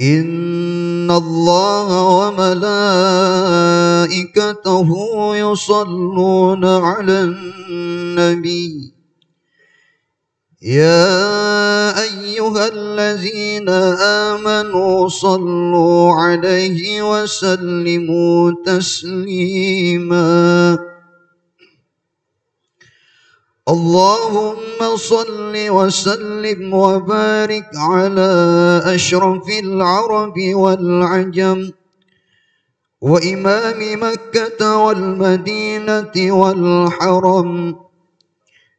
ان الله وملائكته يصلون على النبي يا ايها الذين امنوا صلوا عليه وسلموا تسليما اللهم صل وسلم وبارك على أشرف العرب والعجم وإمام مكة والمدينة والحرم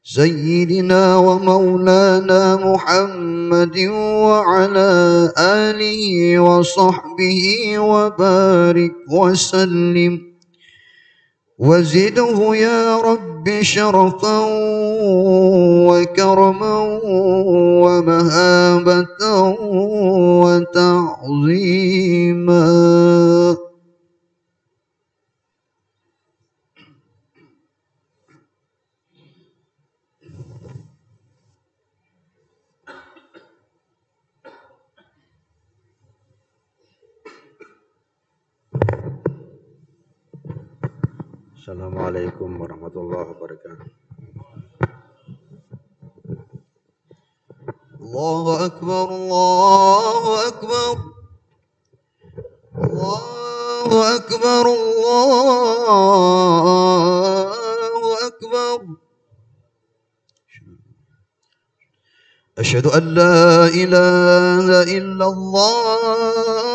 سيدنا ومولانا محمد وعلى آله وصحبه وبارك وسلم وزده يا رب بشرفا شرفا وكرما ومهابة وتعظيما السلام عليكم ورحمة الله وبركاته الله أكبر الله أكبر الله أكبر الله أكبر أشهد أن لا إله إلا الله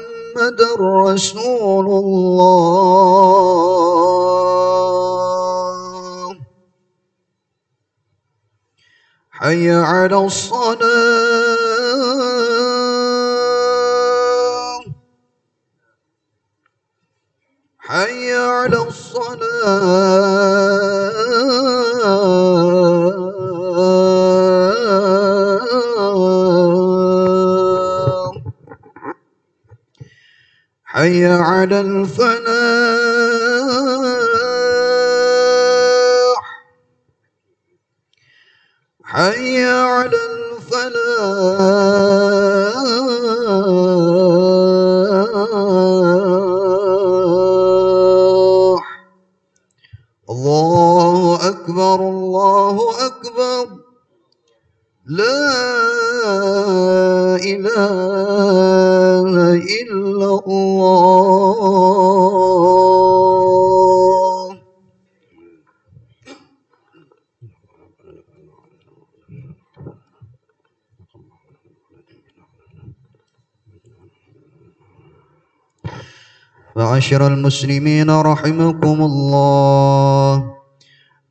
محمد رسول الله حي على الصلاة حي على الصلاة على الفلاح ma'asyar al-muslimin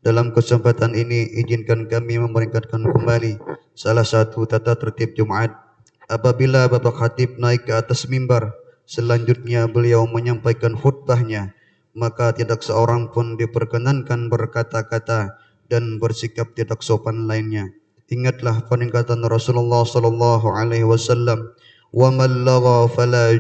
dalam kesempatan ini izinkan kami memperingkatkan kembali salah satu tata tertib Jumat apabila Bapak Khatib naik ke atas mimbar selanjutnya beliau menyampaikan khutbahnya maka tidak seorang pun diperkenankan berkata-kata dan bersikap tidak sopan lainnya ingatlah peningkatan Rasulullah sallallahu alaihi wasallam wa man fala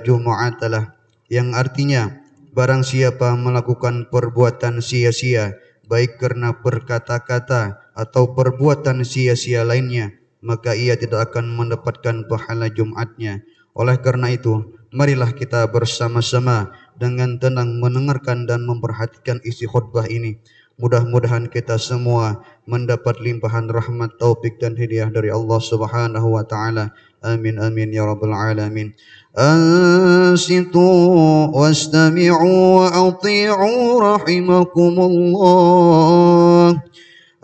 yang artinya barang siapa melakukan perbuatan sia-sia, baik karena berkata-kata atau perbuatan sia-sia lainnya, maka ia tidak akan mendapatkan pahala Jumatnya. Oleh karena itu, marilah kita bersama-sama dengan tenang mendengarkan dan memperhatikan isi khutbah ini. Mudah-mudahan kita semua mendapat limpahan rahmat, taufik dan hidayah dari Allah Subhanahu wa taala. Amin amin ya rabbal alamin. أنصتوا واستمعوا وأطيعوا رحمكم الله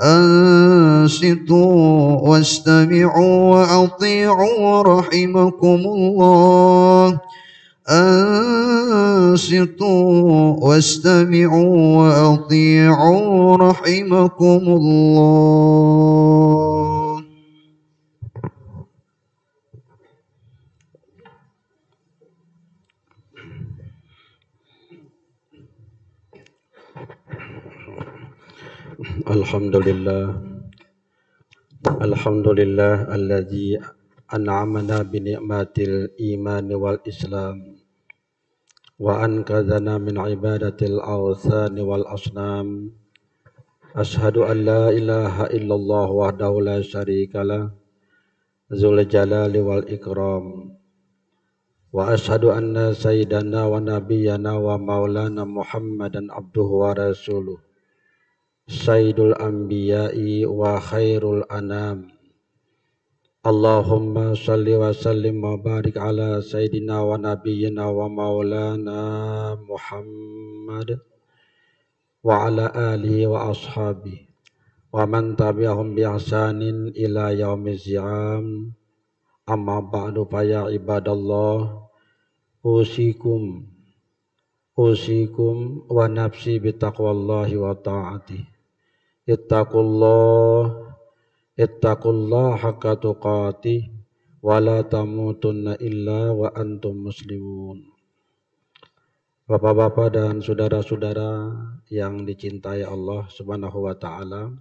أنصتوا واستمعوا وأطيعوا رحمكم الله أنصتوا واستمعوا وأطيعوا رحمكم الله الحمد لله الحمد لله الذي أنعمنا بنعمة الإيمان والإسلام وأنقذنا من عبادة الأوثان والأصنام أشهد أن لا إله إلا الله وحده لا شريك له ذو الجلال والإكرام وأشهد أن سيدنا ونبينا ومولانا محمدا عبده ورسوله Sayyidul Anbiya'i wa Khairul Anam Allahumma salli wa sallim wa barik ala Sayyidina wa Nabiyyina wa Maulana Muhammad wa ala alihi wa ashabi wa man tabi'ahum bi ila yaumi zi'am amma ba'du faya ibadallah usikum usikum wa nafsi bi taqwallahi wa ta'atihi ittaqullah ittaqullah haqqa tuqatih wa la tamutunna illa wa antum muslimun Bapak-bapak dan saudara-saudara yang dicintai Allah Subhanahu wa taala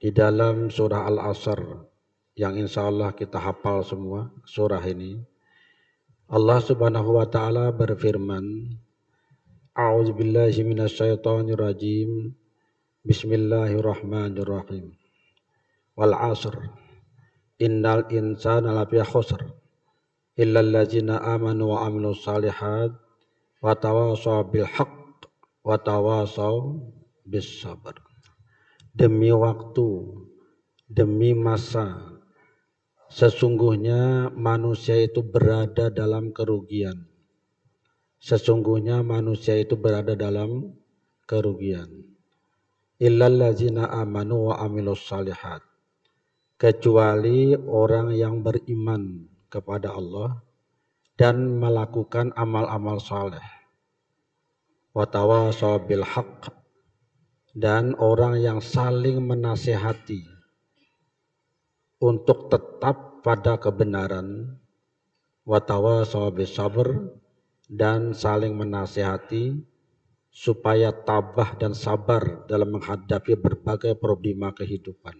di dalam surah Al-Asr yang insya Allah kita hafal semua surah ini Allah Subhanahu wa taala berfirman A'udzu billahi rajim Bismillahirrahmanirrahim. Wal 'asr. Innal insana lafi khusr. Illa allazina amanu wa amilu salihat wa tawasaw bil haq. wa tawasaw bis sabr. Demi waktu, demi masa, sesungguhnya manusia itu berada dalam kerugian. Sesungguhnya manusia itu berada dalam kerugian illallazina amanu wa amilus salihat kecuali orang yang beriman kepada Allah dan melakukan amal-amal saleh watawa bil haq dan orang yang saling menasehati untuk tetap pada kebenaran watawa bis sabr dan saling menasehati supaya tabah dan sabar dalam menghadapi berbagai problema kehidupan.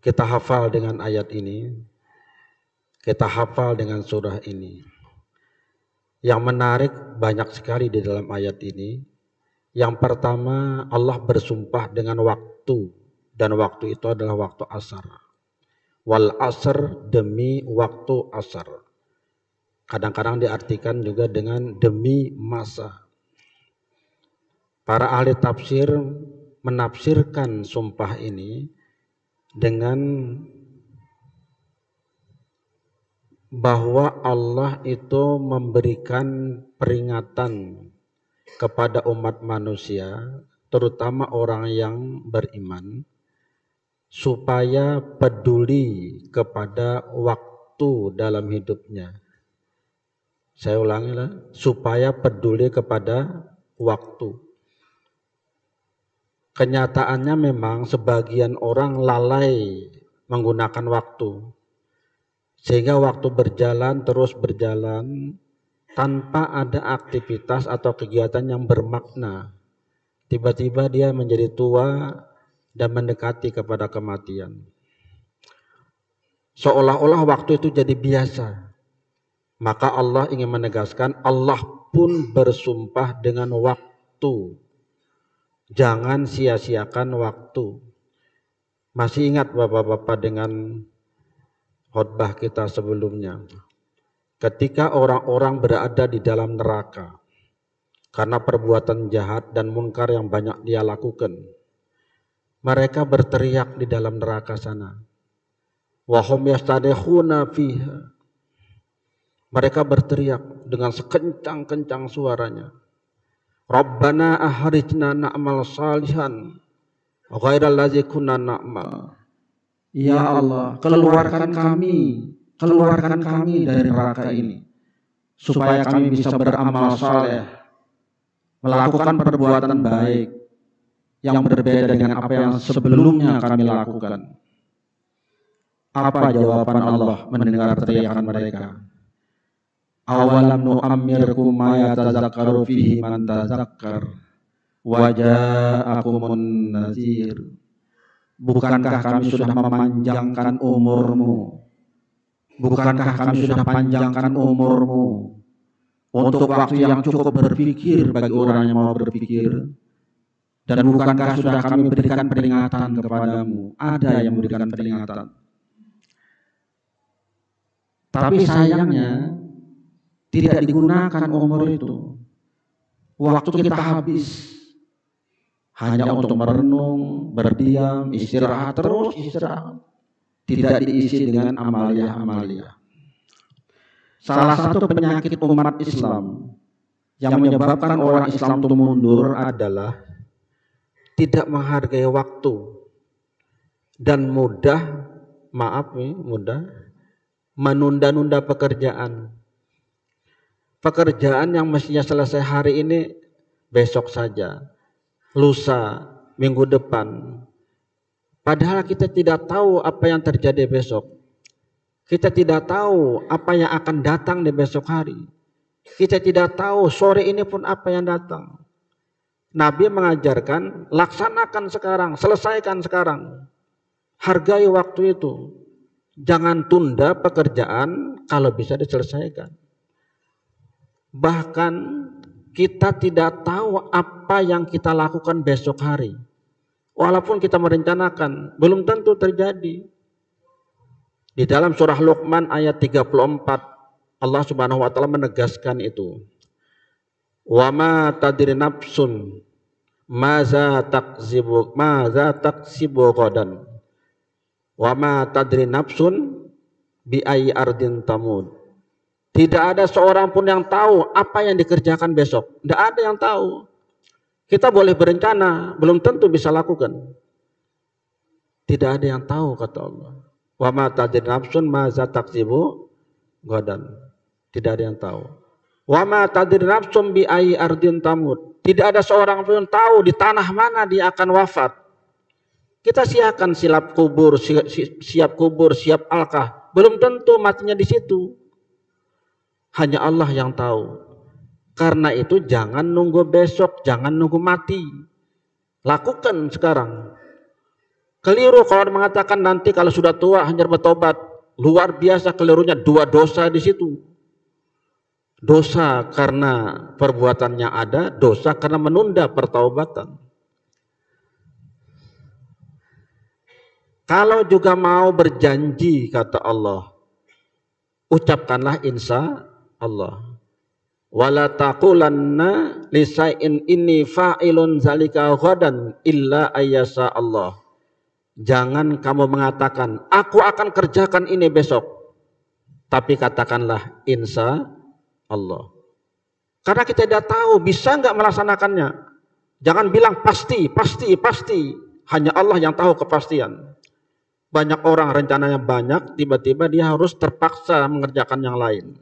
Kita hafal dengan ayat ini, kita hafal dengan surah ini. Yang menarik banyak sekali di dalam ayat ini. Yang pertama Allah bersumpah dengan waktu dan waktu itu adalah waktu asar. Wal asar demi waktu asar Kadang-kadang diartikan juga dengan demi masa. Para ahli tafsir menafsirkan sumpah ini dengan bahwa Allah itu memberikan peringatan kepada umat manusia, terutama orang yang beriman, supaya peduli kepada waktu dalam hidupnya saya ulangi lah, supaya peduli kepada waktu. Kenyataannya memang sebagian orang lalai menggunakan waktu. Sehingga waktu berjalan terus berjalan tanpa ada aktivitas atau kegiatan yang bermakna. Tiba-tiba dia menjadi tua dan mendekati kepada kematian. Seolah-olah waktu itu jadi biasa maka Allah ingin menegaskan Allah pun bersumpah dengan waktu. Jangan sia-siakan waktu. Masih ingat Bapak-bapak dengan khotbah kita sebelumnya. Ketika orang-orang berada di dalam neraka karena perbuatan jahat dan munkar yang banyak dia lakukan. Mereka berteriak di dalam neraka sana. Wahum yastadehuna fiha mereka berteriak dengan sekencang-kencang suaranya. Rabbana ahrijna na'mal salihan ghairal ladzi kunna na'mal. Ya Allah, keluarkan kami, keluarkan kami dari neraka ini supaya kami bisa beramal saleh, melakukan perbuatan baik yang berbeda dengan apa yang sebelumnya kami lakukan. Apa jawaban Allah mendengar teriakan mereka? awalam nu'ammirkum maya yatazakkaru fihi man tazakkar aku ja'akumun nazir bukankah kami sudah memanjangkan umurmu bukankah kami sudah panjangkan umurmu untuk waktu yang cukup berpikir bagi orang yang mau berpikir dan bukankah sudah kami berikan peringatan kepadamu ada yang memberikan peringatan tapi sayangnya tidak digunakan umur itu. Waktu kita habis hanya untuk merenung, berdiam, istirahat terus istirahat. Tidak diisi dengan amalia-amalia. Salah satu penyakit umat Islam yang menyebabkan orang Islam itu mundur adalah tidak menghargai waktu dan mudah maaf nih mudah menunda-nunda pekerjaan pekerjaan yang mestinya selesai hari ini besok saja, lusa, minggu depan. Padahal kita tidak tahu apa yang terjadi besok. Kita tidak tahu apa yang akan datang di besok hari. Kita tidak tahu sore ini pun apa yang datang. Nabi mengajarkan laksanakan sekarang, selesaikan sekarang. Hargai waktu itu. Jangan tunda pekerjaan kalau bisa diselesaikan. Bahkan kita tidak tahu apa yang kita lakukan besok hari. Walaupun kita merencanakan, belum tentu terjadi. Di dalam surah Luqman ayat 34 Allah Subhanahu wa taala menegaskan itu. wama tadiri nafsun maza takzibu maza taksibu qadan. Wama tadiri nafsun bi ardin tamud tidak ada seorang pun yang tahu apa yang dikerjakan besok. Tidak ada yang tahu. Kita boleh berencana, belum tentu bisa lakukan. Tidak ada yang tahu kata Allah. Wa ma tajid nafsun ma godan. Tidak ada yang tahu. Wa ma nafsun bi ayi ardin tamud. Tidak ada seorang pun yang tahu di tanah mana dia akan wafat. Kita siapkan silap kubur, siap kubur, siap alkah. Belum tentu matinya di situ hanya Allah yang tahu. Karena itu jangan nunggu besok, jangan nunggu mati. Lakukan sekarang. Keliru kalau mengatakan nanti kalau sudah tua hanya bertobat. Luar biasa kelirunya dua dosa di situ. Dosa karena perbuatannya ada, dosa karena menunda pertaubatan. Kalau juga mau berjanji kata Allah, ucapkanlah insya Allah. Wala taqulanna lisa'in ini inni fa'ilun zalika ghadan illa ayyasa Allah. Jangan kamu mengatakan aku akan kerjakan ini besok. Tapi katakanlah insya Allah. Karena kita tidak tahu bisa nggak melaksanakannya. Jangan bilang pasti, pasti, pasti. Hanya Allah yang tahu kepastian. Banyak orang rencananya banyak, tiba-tiba dia harus terpaksa mengerjakan yang lain.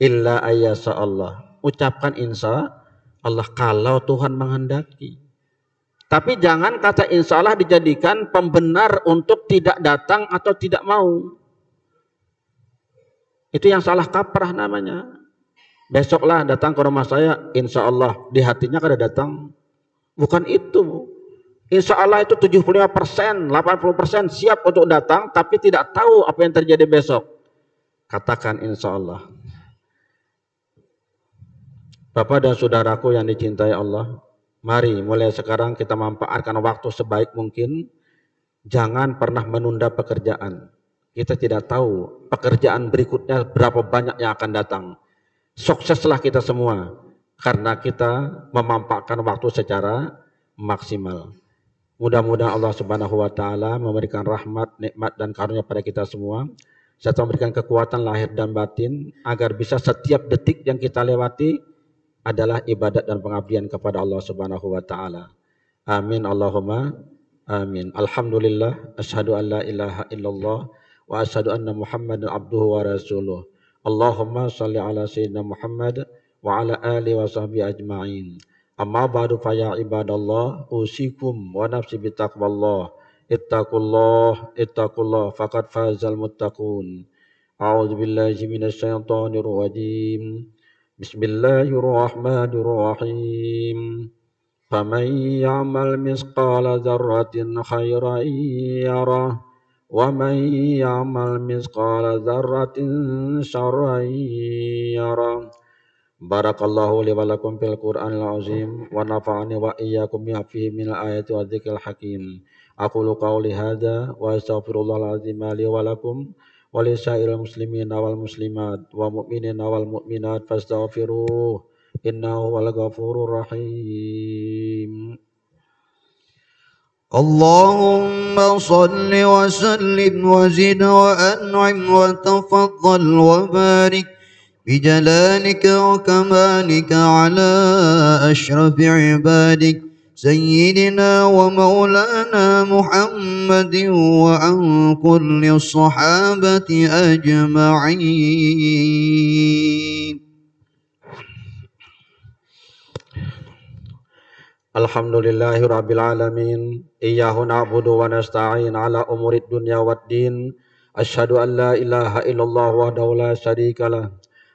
Illa ayasa Allah. Ucapkan insya Allah kalau Tuhan menghendaki. Tapi jangan kata insya Allah dijadikan pembenar untuk tidak datang atau tidak mau. Itu yang salah kaprah namanya. Besoklah datang ke rumah saya, insya Allah di hatinya kada datang. Bukan itu. Insya Allah itu 75 persen, 80 persen siap untuk datang, tapi tidak tahu apa yang terjadi besok. Katakan insya Allah. Bapak dan saudaraku yang dicintai Allah, mari mulai sekarang kita manfaatkan waktu sebaik mungkin. Jangan pernah menunda pekerjaan. Kita tidak tahu pekerjaan berikutnya berapa banyak yang akan datang. Sukseslah kita semua karena kita memanfaatkan waktu secara maksimal. Mudah-mudahan Allah Subhanahu wa taala memberikan rahmat, nikmat dan karunia pada kita semua serta memberikan kekuatan lahir dan batin agar bisa setiap detik yang kita lewati adalah ibadat dan pengabdian kepada Allah Subhanahu wa taala. Amin Allahumma amin. Alhamdulillah asyhadu an la ilaha illallah wa asyhadu anna Muhammadan abduhu wa rasuluh. Allahumma salli ala sayyidina Muhammad wa ala ali wa sahbihi ajma'in. Amma ba'du fa ya ibadallah usikum wa nafsi bi taqwallah. Ittaqullah ittaqullah faqad fazal muttaqun. A'udzu billahi minasy syaithanir rajim. بسم الله الرحمن الرحيم فمن يعمل مثقال ذرة خيرا يره ومن يعمل مثقال ذرة شرا يره بارك الله لي ولكم في القرآن العظيم ونفعني وإياكم بما فيه من الآية والذكر الحكيم أقول قولي هذا وأستغفر الله العظيم لي ولكم ولسائر المسلمين والمسلمات ومؤمنين والمؤمنات فاستغفروه إنه هو الغفور الرحيم اللهم صل وسلم وزد وأنعم وتفضل وبارك بجلالك وكمالك على أشرف عبادك سيدنا ومولانا محمد وعن كل الصحابة أجمعين الحمد لله رب العالمين إياه نعبد ونستعين على أمور الدنيا والدين أشهد أن لا إله إلا الله وحده لا شريك له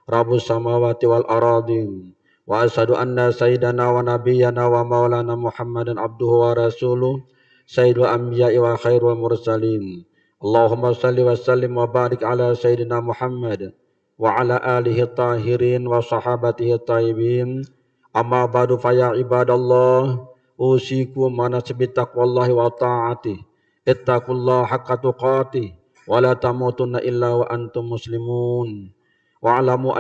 رب السماوات والأراضين Wa anna sayyidana wa nabiyyana wa maulana Muhammadan abduhu wa rasuluhu sayyidu mursalin. Allahumma shalli wa sallim wa Muhammad wa ala alihi wa sahabatihi thayyibin. Amma ya ibadallah usiku manasbi taqwallahi wa ta'ati. Ittaqullaha haqqa tuqati illa wa antum muslimun. Wa alamu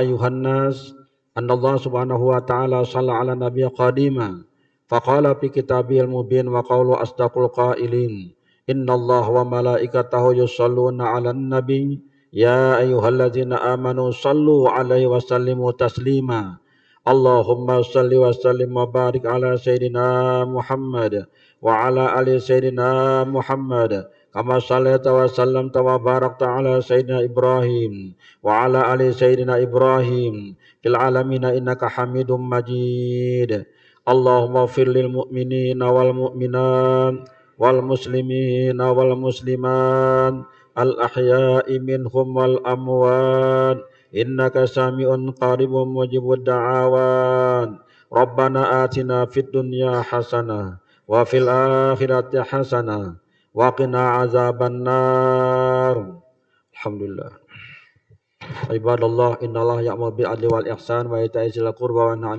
أن الله سبحانه وتعالى صلى على النبي قديما فقال في كتابه المبين وقول أصدق القائلين إن الله وملائكته يصلون على النبي يا أيها الذين آمنوا صلوا عليه وسلموا تسليما اللهم صل وسلم وبارك على سيدنا محمد وعلى آل سيدنا محمد كما صليت وسلمت وباركت على سيدنا إبراهيم وعلى آل سيدنا إبراهيم في العالمين إنك حميد مجيد اللهم اغفر للمؤمنين والمؤمنات والمسلمين والمسلمات الأحياء منهم والأموات إنك سامع قريب مجيب الدعوات ربنا آتنا في الدنيا حسنة وفي الآخرة حسنة Wakina azaban nar alhamdulillah ibadallah innallaha ya'mur bil adli wal ihsan wa ita'i wa yanha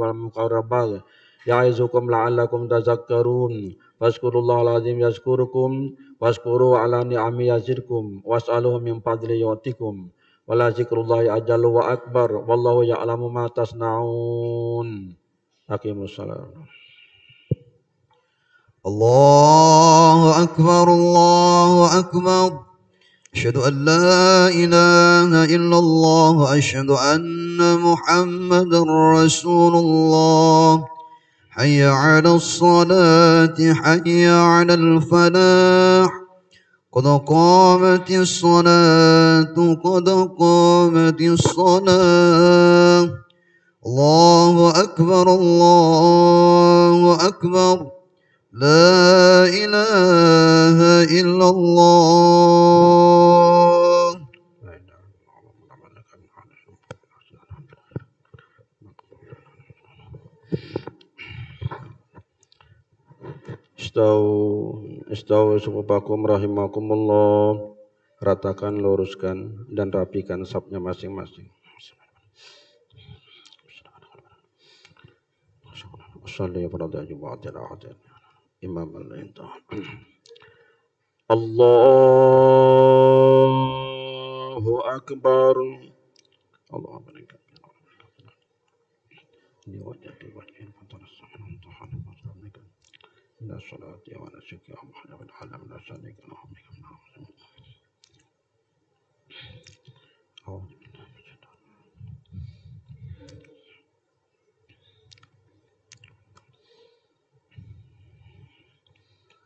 wal munkari wal baghyi ya'izukum la'allakum tadhakkarun fashkurullaha al'azim yashkurukum fashkuru 'ala ni'ami yazirkum was'aluhu min fadli yu'tikum wala akbar wallahu ya'lamu ma tasna'un aqimus الله أكبر الله أكبر أشهد أن لا إله إلا الله أشهد أن محمد رسول الله حي على الصلاة حي على الفلاح قد قامت الصلاة قد قامت الصلاة الله أكبر الله أكبر لا إله إلا الله Istau Istau sukupakum rahimakumullah Ratakan, luruskan, dan rapikan sapnya masing-masing Assalamualaikum warahmatullahi wabarakatuh إمام الرضا الله أكبر الله أكبر الصلاة ونسك يا محرم العالم لا شريك له بك من أعوذ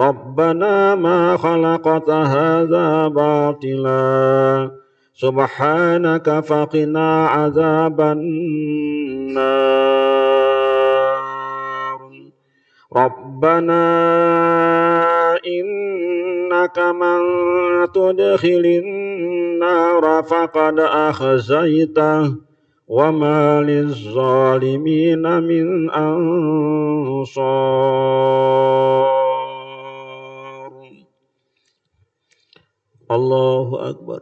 ربنا ما خلقت هذا باطلا سبحانك فقنا عذاب النار ربنا إنك من تدخل النار فقد أخزيته وما للظالمين من أنصار Allahu Akbar.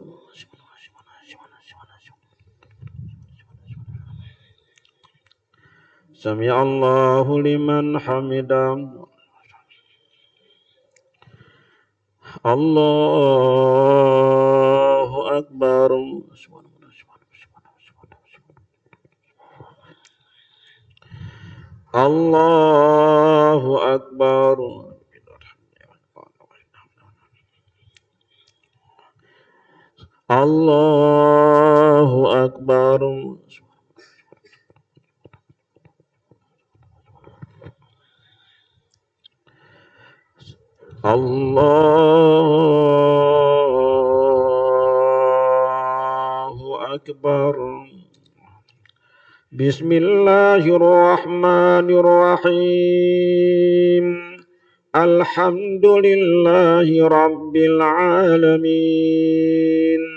Sami Allahu liman hamidah. Allahu Akbar. Allahu Akbar. Allahu Akbar. Allahu Akbar. Bismillahirrahmanirrahim. Alhamdulillahi Rabbil Alamin.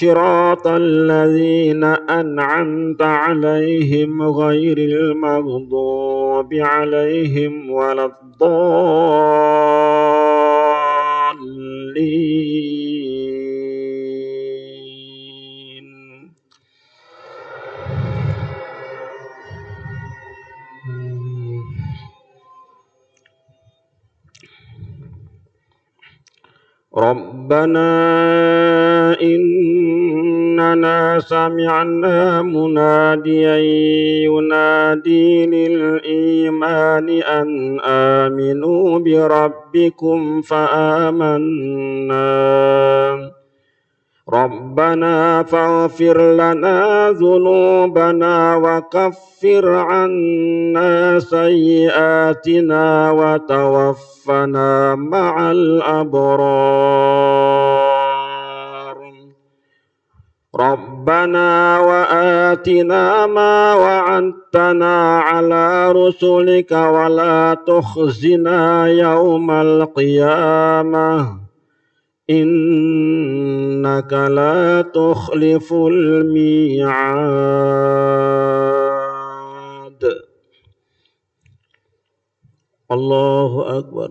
صراط الذين أنعمت عليهم غير المغضوب عليهم ولا الضالين ربنا إن إننا سمعنا مناديا ينادي للإيمان أن آمنوا بربكم فآمنا ربنا فاغفر لنا ذنوبنا وكفر عنا سيئاتنا وتوفنا مع الأبرار ربنا وآتنا ما وعدتنا على رسلك ولا تخزنا يوم القيامة إنك لا تخلف الميعاد الله أكبر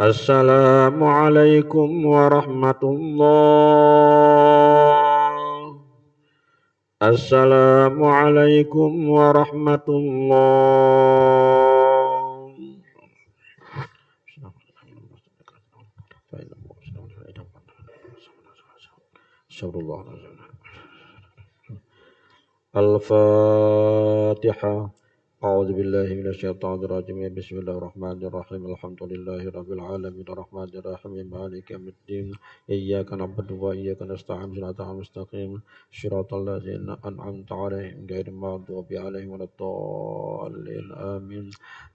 Assalamualaikum warahmatullah. Assalamualaikum warahmatullahi Al-Fatihah أعوذ بالله من الشيطان الرجيم بسم الله الرحمن الرحيم الحمد لله رب العالمين الرحمن الرحيم مالك يوم الدين إياك نعبد وإياك نستعين صراط المستقيم صراط الذين أنعمت عليهم غير المغضوب عليهم ولا الضالين آمين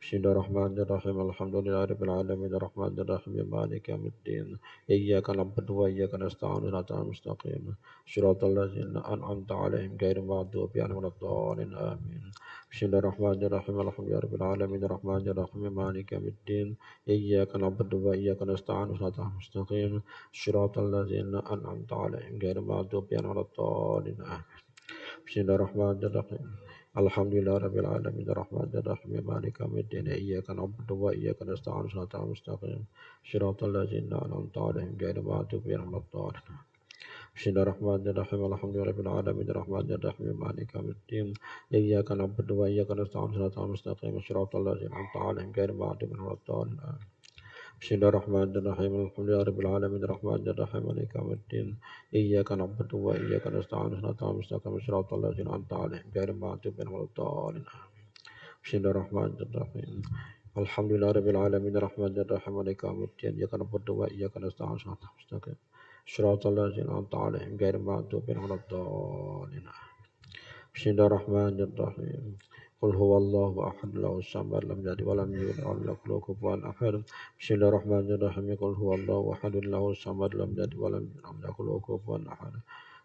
بسم الله الرحمن الرحيم الحمد لله رب العالمين الرحمن الرحيم مالك يوم الدين إياك نعبد وإياك نستعين صراط المستقيم صراط الذين أنعمت عليهم غير المغضوب عليهم ولا الضالين آمين بسم الله الرحمن الرحيم الحمد لله رب العالمين الرحمن الرحيم مالك يوم الدين إياك نعبد وإياك نستعين صراط المستقيم صراط الذين أنعمت عليهم غير المغضوب على الضالين آمين بسم الله الرحمن الرحيم الحمد لله رب العالمين الرحمن الرحيم مالك يوم الدين إياك نعبد وإياك نستعين صراط المستقيم صراط الذين أنعمت عليهم غير المغضوب على الضالين Bismillahirrahmanirrahim. Alhamdulillahirabbil alamin. Arrahmanir rahim. Maliki yaumiddin. Iyyaka na'budu wa iyyaka nasta'in. Shiratal mustaqim. Shiratal ladzina an'amta 'alaihim ghairil maghdubi 'alaihim Bismillahirrahmanirrahim. Alhamdulillahirabbil alamin. Arrahmanirrahim. rahim. yaumiddin. Iyyaka na'budu wa iyyaka nasta'in. Shiratal mustaqim. Shiratal ladzina an'amta 'alaihim ghairil maghdubi 'alaihim Bismillahirrahmanirrahim. Alhamdulillahirabbil alamin. Arrahmanir rahim. yaumiddin. Iyyaka na'budu wa iyyaka nasta'in. Shiratal mustaqim. صراط الذين أنعمت عليهم غير المغضوب على الضالين بسم الله الرحمن الرحيم قل هو الله أحد الله الصمد لم يلد ولم يولد ولم يكن له كفوا أحد بسم الله الرحمن الرحيم قل هو الله أحد الله الصمد لم يلد ولم يولد ولم يكن له كفوا أحد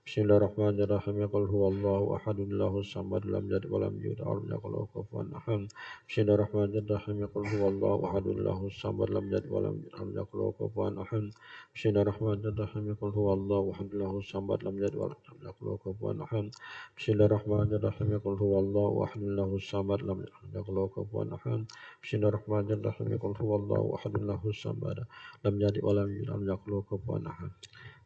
Bismillahirrahmanirrahim. Qul huwallahu ahad, Allahu samad, lam yalid wa lam yulad wa lam yakul lahu kufuwan ahad. Bismillahirrahmanirrahim. Qul huwallahu ahad, Allahu samad, lam yalid wa lam yakul lahu kufuwan ahad. Bismillahirrahmanirrahim. Qul huwallahu ahad, Allahu samad, lam yalid wa lam yakul lahu kufuwan ahad. Bismillahirrahmanirrahim. Qul huwallahu ahad, Allahu samad, lam yalid wa lam yakul lahu kufuwan ahad. Bismillahirrahmanirrahim. Qul huwallahu ahad, Allahu samad, lam yalid wa lam yakul lahu kufuwan ahad.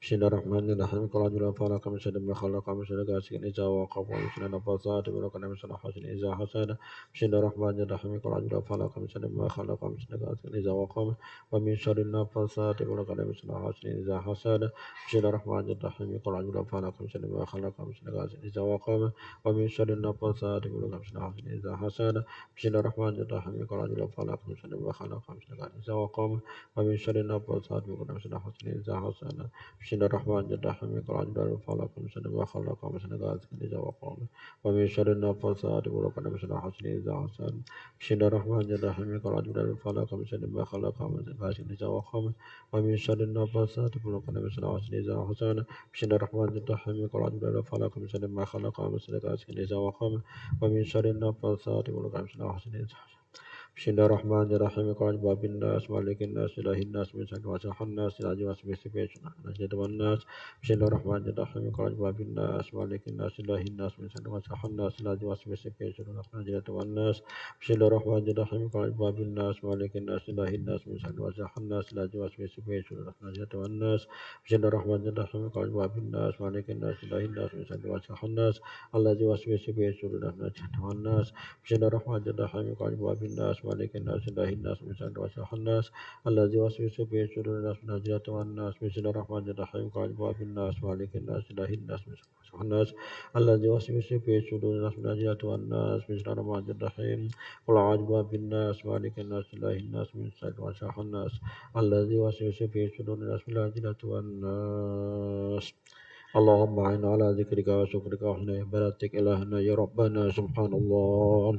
بسم الله الرحمن الرحيم قال رجل فلك من شر ما خلق من شر غاسق إذا وقب ومن شر النفاثات بالعقد من شر حاسد إذا حسد بسم الله الرحمن الرحيم قال رجل فلك من شر ما خلق من شر غاسق إذا وقب ومن شر النفاثات بالعقد من شر حاسد إذا حسد بسم الله الرحمن الرحيم قال رجل فلك من شر ما خلق من شر غاسق إذا وقب ومن شر النفاثات بالعقد من شر إذا حسد بسم الله الرحمن الرحيم قال رجل فلك من شر ما خلق من شر غاسق إذا وقب ومن شر النفاثات بالعقد من شر إذا حسد بسم الله الرحمن الرحيم قرآن دار فلق من ما خلق من سنة غازك إذا وقام ومن شر النفاثات ولقد من سنة حسن إذا حسن بسم الله الرحمن الرحيم قرآن دار فلق من سنة ما خلق من سنة غازك إذا وقام ومن شر النفاثات ولقد من سنة حسن إذا حسن بسم الله الرحمن الرحيم قرآن دار فلق من سنة ما سنة غازك إذا وقام ومن شر النفاثات ولقد سنة حسن إذا حسن Bismillahirrahmanirrahim. Qul babin nas, malikin nas, ilahin nas, min syarri wasahun nas, ilahi waswasi fi nafsi wan nas. Bismillahirrahmanirrahim. Qul babin nas, malikin nas, ilahin nas, min syarri wasahun nas, ilahi waswasi fi nafsi wan nas. Bismillahirrahmanirrahim. Qul babin nas, malikin nas, ilahin nas, min syarri wasahun nas, ilahi waswasi fi nafsi wan nas. Bismillahirrahmanirrahim. Qul babin nas, malikin nas, ilahin nas, min syarri wasahun nas, ilahi waswasi fi nafsi wan nas. Bismillahirrahmanirrahim. Qul babin nas, عليك الناس الله الناس من شر وسوح الناس الذي يوسوس في صدور الناس من هجرة والناس بسم الله الرحمن الرحيم قال في الناس وعليك الناس الله الناس من شر وسوح الناس الذي يوسوس في صدور الناس من هجرة والناس بسم الله الرحمن الرحيم قل عجب في الناس وعليك الناس الله الناس من شر وسوح الناس الذي يوسوس في صدور الناس من هجرة والناس اللهم عنا على ذكرك وشكرك وحسن عبادتك إلهنا يا ربنا سبحان الله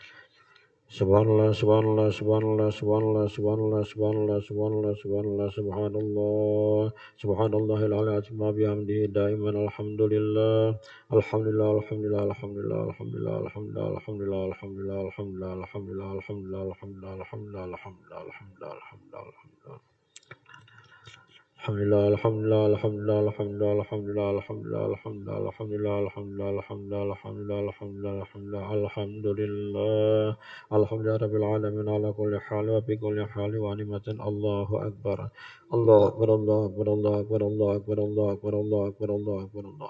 Subhanallah, subhanallah, subhanallah, subhanallah, subhanallah, subhanallah, subhanallah, subhanallah, subhanallah, Subhanallah Subhanallah azma bihamdihi daiman alhamdulillah, alhamdulillah, alhamdulillah, alhamdulillah, alhamdulillah, alhamdulillah, alhamdulillah, alhamdulillah, alhamdulillah, alhamdulillah, alhamdulillah, alhamdulillah, alhamdulillah, alhamdulillah, alhamdulillah, alhamdulillah, alhamdulillah, الحمد لله الحمد لله الحمد لله الحمد لله الحمد لله الحمد لله الحمد لله الحمد لله الحمد لله الحمد لله الحمد لله الحمد لله الحمد لله الحمد لله الحمد لله رب العالمين على كل حال وبكل حال ونعمة الله أكبر الله أكبر الله أكبر الله أكبر الله أكبر الله أكبر الله أكبر الله أكبر الله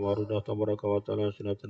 Warung dah tahu, mereka batal nasional.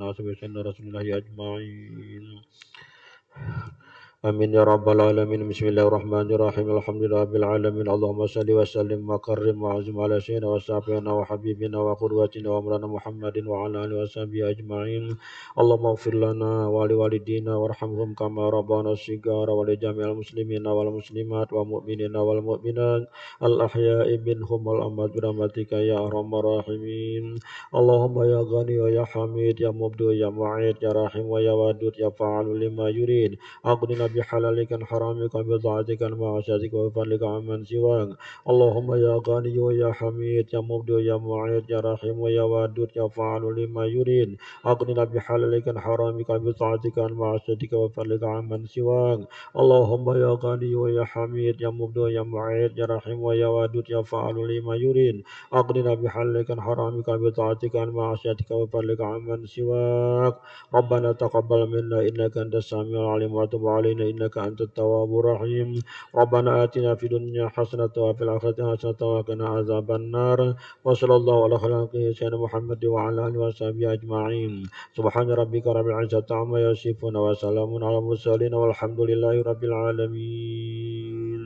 Amin ya rabbal alamin Bismillahirrahmanirrahim Alhamdulillahirabbil alamin Allahumma shalli wa sallim wa karrim wa azim ala sayyidina wa sahbina wa habibina wa qudwatina wa maulana Muhammadin wa ala alihi sahbihi ajma'in Allahumma ighfir lana wa li walidina warhamhum kama rabbana shighara wa li jami'il muslimina wal muslimat wa mu'minina wal mu'minat al ahya'i minhum wal amwat rahmatika ya arhamar rahimin Allahumma ya ghani wa ya hamid ya mubdi ya mu'id ya rahim wa ya wadud ya fa'alu lima yurid aqdina بحلالك عن حرامك عن بضاعتك عن معاشاتك وفضلك عمن سواك اللهم يا غني ويا حميد يا مبدي ويا معيد يا رحيم ويا ودود يا فعال لما يريد أغننا بحلالك عن حرامك عن بضاعتك عن معاشاتك وفضلك عمن سواك اللهم يا غني ويا حميد يا مبدي ويا معيد يا رحيم ويا ودود يا فعال لما يريد أغننا بحلالك عن حرامك عن بضاعتك معاشاتك وفضلك عمن سواك ربنا تقبل منا إنك أنت السميع العليم وتب علينا إنك أنت التواب الرحيم ربنا آتنا في الدنيا حسنة وفي الآخرة حسنة وقنا عذاب النار وصلى الله على خلقه سيدنا محمد وعلى آله وصحبه أجمعين سبحان ربك رب العزة عما يصفون وسلام على المرسلين والحمد لله رب العالمين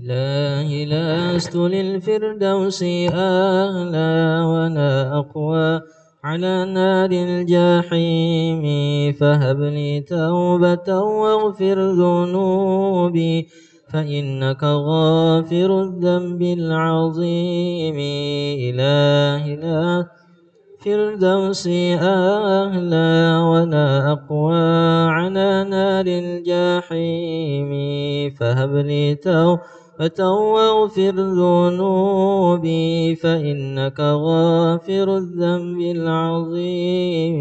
لا لست للفردوس أعلى ولا أقوى على نار الجحيم فهب لي توبة واغفر ذنوبي فإنك غافر الذنب العظيم إلهي لا فردوس أهلا ولا أقوى على نار الجحيم فهب لي توبة فتغفر ذنوبي فإنك غافر الذنب العظيم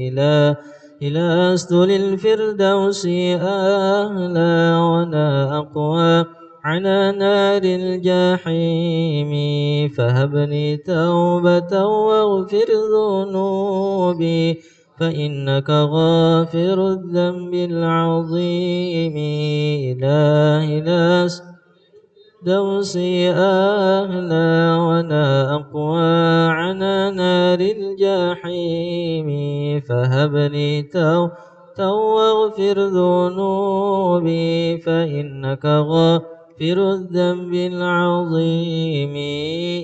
إلى إلى أسدل الفردوس أهلا ولا أقوى على نار الجحيم فهبني توبة واغفر ذنوبي فإنك غافر الذنب العظيم إلهي إلى أسدل دوسي أهلا ونا أقوى على نار الجحيم فهب لي تو واغفر ذنوبي فإنك غافر الذنب العظيم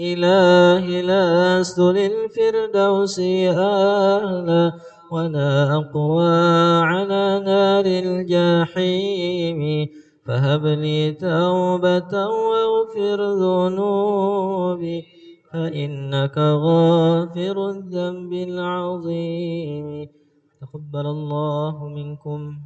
إلهي لست للفردوس أهلا ونا أقوى على نار الجحيم فهب لي توبة واغفر ذنوبي فإنك غافر الذنب العظيم تقبل الله منكم